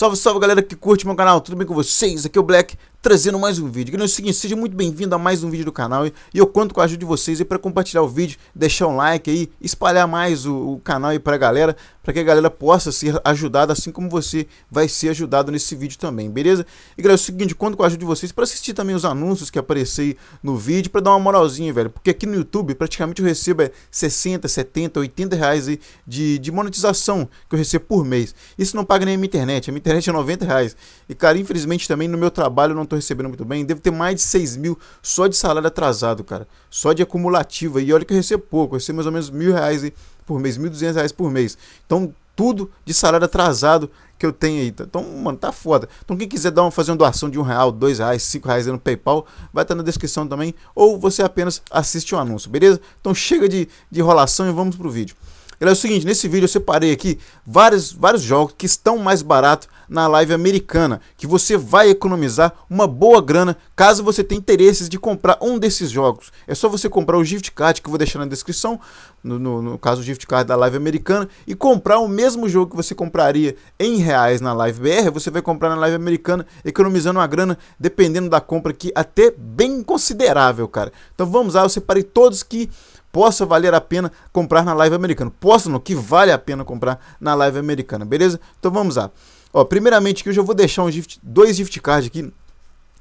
Salve, salve galera que curte meu canal, tudo bem com vocês? Aqui é o Black, trazendo mais um vídeo. Que não é o seguinte, seja muito bem-vindo a mais um vídeo do canal e eu conto com a ajuda de vocês para compartilhar o vídeo, deixar um like aí, espalhar mais o, o canal aí para a galera, para que a galera possa ser ajudada, assim como você vai ser ajudado nesse vídeo também, beleza? E galera, é o seguinte, conto com a ajuda de vocês para assistir também os anúncios que aparecer no vídeo, para dar uma moralzinha, velho, porque aqui no YouTube praticamente eu recebo é, 60, 70, 80 reais aí de, de monetização que eu recebo por mês. Isso não paga nem a minha internet, a minha internet é 90 reais. E cara, infelizmente também no meu trabalho não estou recebendo muito bem. Devo ter mais de 6 mil só de salário atrasado, cara. Só de acumulativa. E olha que eu recebo pouco. Eu recebo mais ou menos mil reais por mês, mil duzentos reais por mês. Então, tudo de salário atrasado que eu tenho aí. Então, mano, tá foda. Então, quem quiser dar uma, fazer uma doação de um real, dois reais, cinco reais no PayPal, vai estar tá na descrição também. Ou você apenas assiste o um anúncio, beleza? Então, chega de, de enrolação e vamos pro vídeo. Galera, é o seguinte, nesse vídeo eu separei aqui vários, vários jogos que estão mais baratos na live americana, que você vai economizar uma boa grana caso você tenha interesses de comprar um desses jogos. É só você comprar o gift card que eu vou deixar na descrição, no, no, no caso o gift card da live americana, e comprar o mesmo jogo que você compraria em reais na live BR, você vai comprar na live americana, economizando uma grana, dependendo da compra aqui, até bem considerável, cara. Então vamos lá, eu separei todos que Posso valer a pena comprar na live americana? Posso não, que vale a pena comprar na live americana, beleza? Então vamos lá. Ó, primeiramente que eu já vou deixar um gift, dois gift cards aqui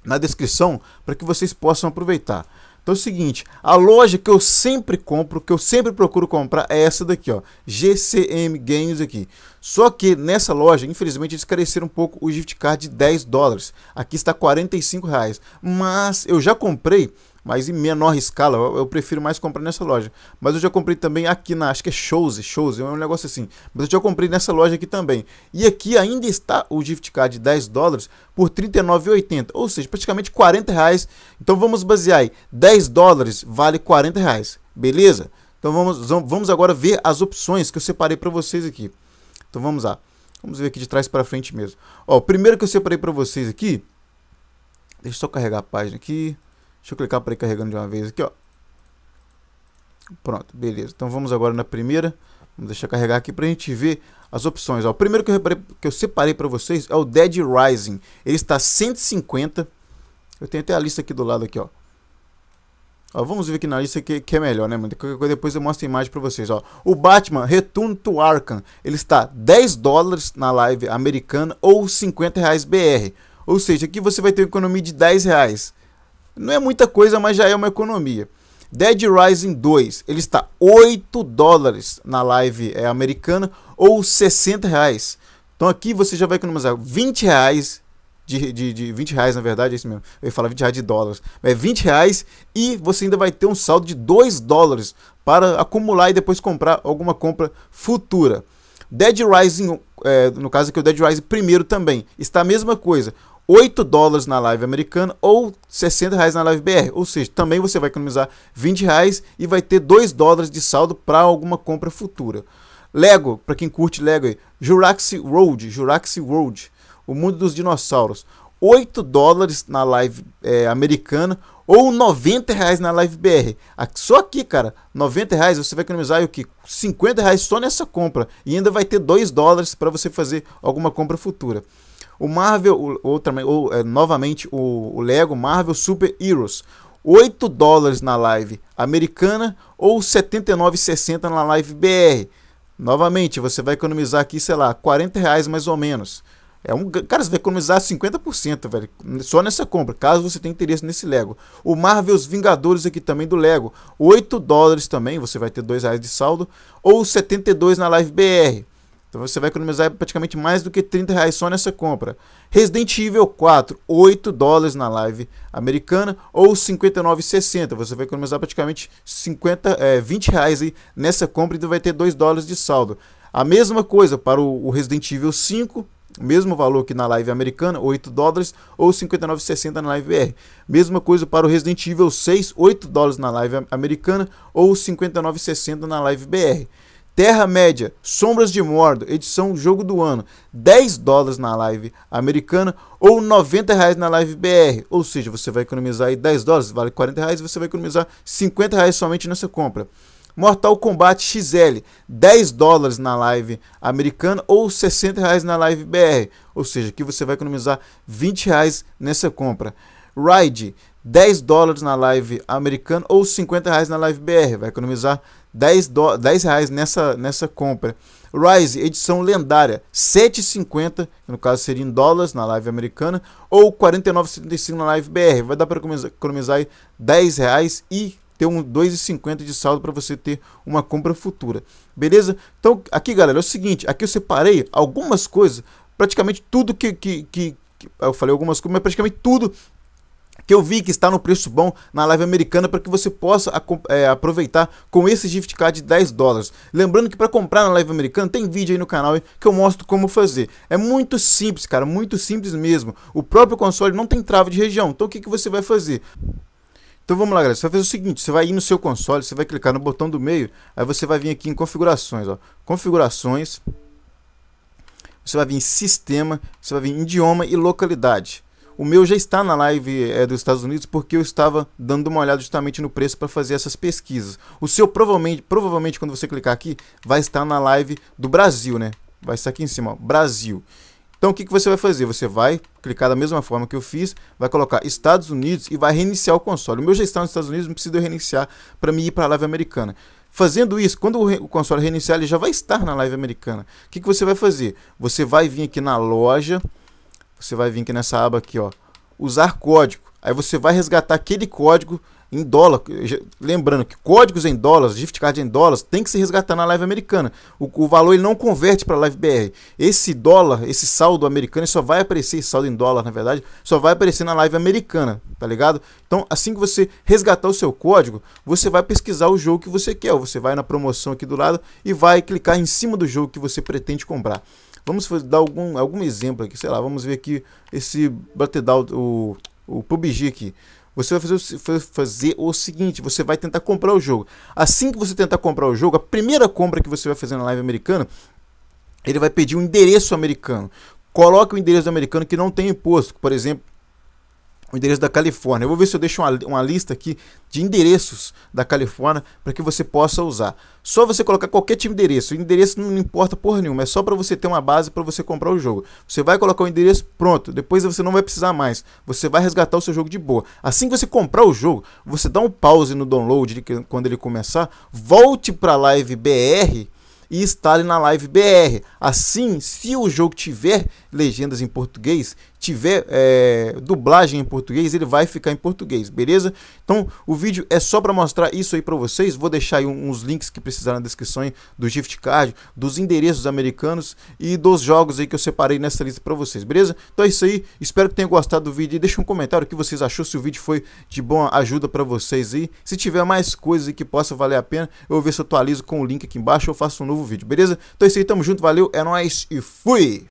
na descrição para que vocês possam aproveitar. Então é o seguinte, a loja que eu sempre compro, que eu sempre procuro comprar é essa daqui, ó, GCM Games aqui. Só que nessa loja, infelizmente, eles careceram um pouco o gift card de 10 dólares. Aqui está 45 reais, mas eu já comprei mas em menor escala. Eu, eu, prefiro mais comprar nessa loja. Mas eu já comprei também aqui na, acho que é Shows, Shows, é um negócio assim. Mas eu já comprei nessa loja aqui também. E aqui ainda está o gift card de 10 dólares por 39,80, ou seja, praticamente 40 reais. Então vamos basear aí, 10 dólares vale 40 reais, beleza? Então vamos, vamos agora ver as opções que eu separei para vocês aqui. Então vamos lá. Vamos ver aqui de trás para frente mesmo. Ó, o primeiro que eu separei para vocês aqui, deixa eu só carregar a página aqui. Deixa eu clicar para ir carregando de uma vez aqui, ó. Pronto, beleza. Então vamos agora na primeira. Vamos deixar carregar aqui para a gente ver as opções. Ó, o primeiro que eu, reparei, que eu separei para vocês é o Dead Rising. Ele está 150. Eu tenho até a lista aqui do lado aqui, ó. Ó, vamos ver aqui na lista que, que é melhor, né, mano? depois eu mostro a imagem pra vocês, ó. O Batman Return to Arkham, ele está 10 dólares na live americana ou 50 reais BR. Ou seja, aqui você vai ter uma economia de 10 reais. Não é muita coisa, mas já é uma economia. Dead Rising 2, ele está 8 dólares na live é, americana ou 60 reais. Então aqui você já vai economizar 20 reais de, de, de 20 reais, na verdade, é isso mesmo. Eu ia falar 20 reais de dólares. É 20 reais e você ainda vai ter um saldo de 2 dólares para acumular e depois comprar alguma compra futura. Dead Rising, é, no caso aqui o Dead Rising primeiro também, está a mesma coisa. 8 dólares na live americana ou 60 reais na live BR. Ou seja, também você vai economizar 20 reais e vai ter 2 dólares de saldo para alguma compra futura. Lego, para quem curte Lego aí, Jurassic World, Jurassic World, o mundo dos dinossauros. 8 dólares na live é, americana ou 90 reais na live BR. Só aqui, cara, 90 reais você vai economizar o que? 50 reais só nessa compra e ainda vai ter 2 dólares para você fazer alguma compra futura. O Marvel, outra, ou, é, novamente o, o Lego Marvel Super Heroes. 8 dólares na live americana ou 79,60 na live BR. Novamente, você vai economizar aqui, sei lá, 40 reais mais ou menos. É um, cara, você vai economizar 50%, velho, só nessa compra, caso você tenha interesse nesse Lego. O Marvel's Vingadores aqui também do Lego, 8 dólares também, você vai ter 2 reais de saldo, ou 72 na Live BR. Então você vai economizar praticamente mais do que 30 reais só nessa compra. Resident Evil 4, 8 dólares na live americana ou 59,60. Você vai economizar praticamente 50, é, 20 reais aí nessa compra e então vai ter 2 dólares de saldo. A mesma coisa para o, o Resident Evil 5, mesmo valor que na live americana, 8 dólares, ou 59,60 na live BR. Mesma coisa para o Resident Evil 6, 8 dólares na live americana, ou 59,60 na live BR. Terra-média, Sombras de Mordo, edição Jogo do Ano, 10 dólares na live americana ou 90 reais na live BR. Ou seja, você vai economizar aí 10 dólares, vale 40 reais, você vai economizar 50 reais somente nessa compra. Mortal Kombat XL, 10 dólares na live americana ou 60 reais na live BR. Ou seja, que você vai economizar 20 reais nessa compra. Ride, 10 dólares na live americana ou 50 reais na live BR. Vai economizar 10, do, 10 reais nessa, nessa compra. Rise, edição lendária, 7,50, no caso seria em dólares na live americana, ou 49,75 na live BR. Vai dar para economizar, economizar aí 10 reais e ter um 2,50 de saldo para você ter uma compra futura. Beleza? Então, aqui galera, é o seguinte, aqui eu separei algumas coisas, praticamente tudo que, que, que eu falei algumas coisas, mas praticamente tudo que eu vi que está no preço bom na live americana para que você possa é, aproveitar com esse gift card de 10 dólares. Lembrando que para comprar na live americana tem vídeo aí no canal que eu mostro como fazer. É muito simples, cara, muito simples mesmo. O próprio console não tem trava de região, então o que, que você vai fazer? Então vamos lá, galera. Você vai fazer o seguinte: você vai ir no seu console, você vai clicar no botão do meio, aí você vai vir aqui em configurações, ó. Configurações. Você vai vir em sistema, você vai vir em idioma e localidade. O meu já está na live é, dos Estados Unidos porque eu estava dando uma olhada justamente no preço para fazer essas pesquisas. O seu provavelmente, provavelmente quando você clicar aqui, vai estar na live do Brasil, né? Vai estar aqui em cima, ó, Brasil. Então o que, que você vai fazer? Você vai clicar da mesma forma que eu fiz, vai colocar Estados Unidos e vai reiniciar o console. O meu já está nos Estados Unidos, não precisa reiniciar para me ir para a live americana. Fazendo isso, quando o console reiniciar, ele já vai estar na live americana. O que, que você vai fazer? Você vai vir aqui na loja, você vai vir aqui nessa aba aqui, ó, usar código. Aí você vai resgatar aquele código em dólar. Lembrando que códigos em dólares, gift card em dólares, tem que se resgatar na live americana. O, o valor ele não converte para live BR. Esse dólar, esse saldo americano, só vai aparecer, saldo em dólar na verdade, só vai aparecer na live americana, tá ligado? Então, assim que você resgatar o seu código, você vai pesquisar o jogo que você quer. Ou você vai na promoção aqui do lado e vai clicar em cima do jogo que você pretende comprar. Vamos dar algum, algum exemplo aqui, sei lá, vamos ver aqui esse Battledown, o, o PUBG aqui. Você vai fazer o, fazer o seguinte, você vai tentar comprar o jogo. Assim que você tentar comprar o jogo, a primeira compra que você vai fazer na live americana, ele vai pedir um endereço americano. Coloque o endereço americano que não tem imposto, por exemplo, o endereço da Califórnia. Eu vou ver se eu deixo uma, uma lista aqui de endereços da Califórnia para que você possa usar. Só você colocar qualquer tipo de endereço. O endereço não importa porra nenhuma, é só para você ter uma base para você comprar o jogo. Você vai colocar o endereço, pronto. Depois você não vai precisar mais. Você vai resgatar o seu jogo de boa. Assim que você comprar o jogo, você dá um pause no download quando ele começar, volte para a live BR e instale na Live BR. Assim, se o jogo tiver legendas em português, tiver é, dublagem em português, ele vai ficar em português, beleza? Então, o vídeo é só para mostrar isso aí para vocês. Vou deixar aí uns links que precisar na descrição aí, do gift card, dos endereços americanos e dos jogos aí que eu separei nessa lista para vocês, beleza? Então é isso aí. Espero que tenham gostado do vídeo. deixe deixa um comentário o que vocês achou, se o vídeo foi de boa ajuda para vocês aí. Se tiver mais coisas aí que possa valer a pena, eu vou ver se eu atualizo com o link aqui embaixo ou faço um novo vídeo, beleza? Então é isso aí, tamo junto, valeu, é nóis e fui!